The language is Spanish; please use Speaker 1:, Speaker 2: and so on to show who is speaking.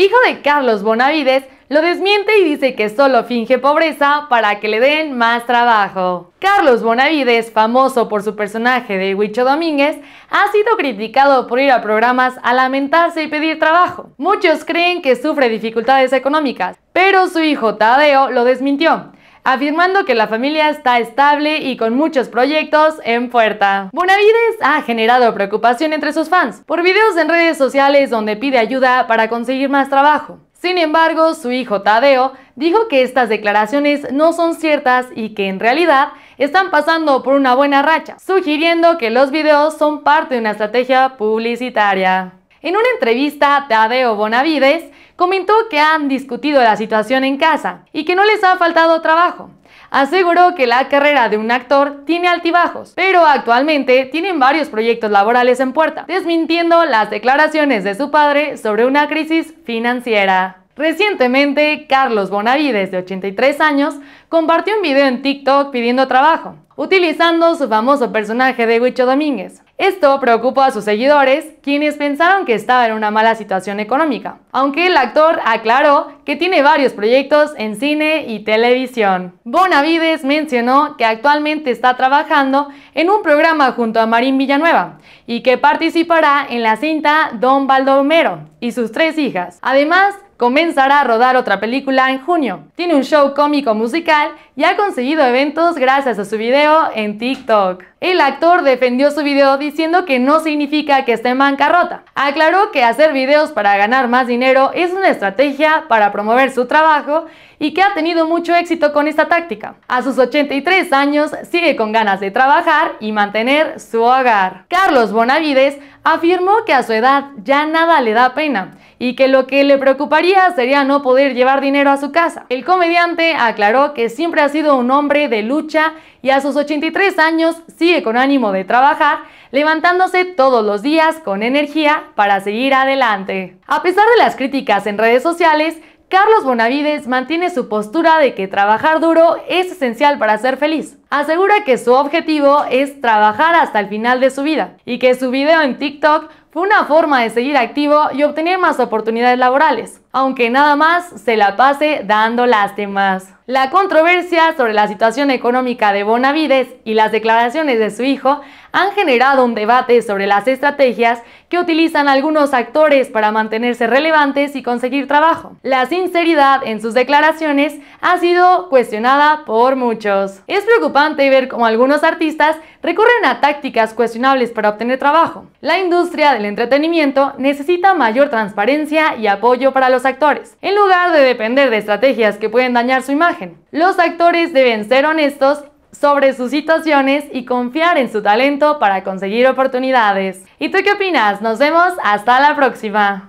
Speaker 1: hijo de Carlos Bonavides, lo desmiente y dice que solo finge pobreza para que le den más trabajo. Carlos Bonavides, famoso por su personaje de Huicho Domínguez, ha sido criticado por ir a programas a lamentarse y pedir trabajo. Muchos creen que sufre dificultades económicas, pero su hijo Tadeo lo desmintió afirmando que la familia está estable y con muchos proyectos en puerta. Bonavides ha generado preocupación entre sus fans por videos en redes sociales donde pide ayuda para conseguir más trabajo. Sin embargo, su hijo Tadeo dijo que estas declaraciones no son ciertas y que en realidad están pasando por una buena racha, sugiriendo que los videos son parte de una estrategia publicitaria. En una entrevista, Tadeo Bonavides comentó que han discutido la situación en casa y que no les ha faltado trabajo. Aseguró que la carrera de un actor tiene altibajos, pero actualmente tienen varios proyectos laborales en puerta, desmintiendo las declaraciones de su padre sobre una crisis financiera. Recientemente, Carlos Bonavides, de 83 años, compartió un video en TikTok pidiendo trabajo, utilizando su famoso personaje de Huicho Domínguez. Esto preocupó a sus seguidores, quienes pensaron que estaba en una mala situación económica, aunque el actor aclaró que tiene varios proyectos en cine y televisión. Bonavides mencionó que actualmente está trabajando en un programa junto a Marín Villanueva y que participará en la cinta Don Baldomero y sus tres hijas. Además, comenzará a rodar otra película en junio. Tiene un show cómico musical y ha conseguido eventos gracias a su video en TikTok el actor defendió su video diciendo que no significa que esté en bancarrota. Aclaró que hacer videos para ganar más dinero es una estrategia para promover su trabajo y que ha tenido mucho éxito con esta táctica. A sus 83 años sigue con ganas de trabajar y mantener su hogar. Carlos Bonavides afirmó que a su edad ya nada le da pena y que lo que le preocuparía sería no poder llevar dinero a su casa. El comediante aclaró que siempre ha sido un hombre de lucha y a sus 83 años sigue con ánimo de trabajar, levantándose todos los días con energía para seguir adelante. A pesar de las críticas en redes sociales, Carlos Bonavides mantiene su postura de que trabajar duro es esencial para ser feliz. Asegura que su objetivo es trabajar hasta el final de su vida y que su video en TikTok fue una forma de seguir activo y obtener más oportunidades laborales, aunque nada más se la pase dando lástimas. La controversia sobre la situación económica de Bonavides y las declaraciones de su hijo han generado un debate sobre las estrategias que utilizan algunos actores para mantenerse relevantes y conseguir trabajo. La sinceridad en sus declaraciones ha sido cuestionada por muchos. Es preocupante ver cómo algunos artistas recurren a tácticas cuestionables para obtener trabajo. La industria del entretenimiento necesita mayor transparencia y apoyo para los actores, en lugar de depender de estrategias que pueden dañar su imagen. Los actores deben ser honestos sobre sus situaciones y confiar en su talento para conseguir oportunidades. ¿Y tú qué opinas? Nos vemos hasta la próxima.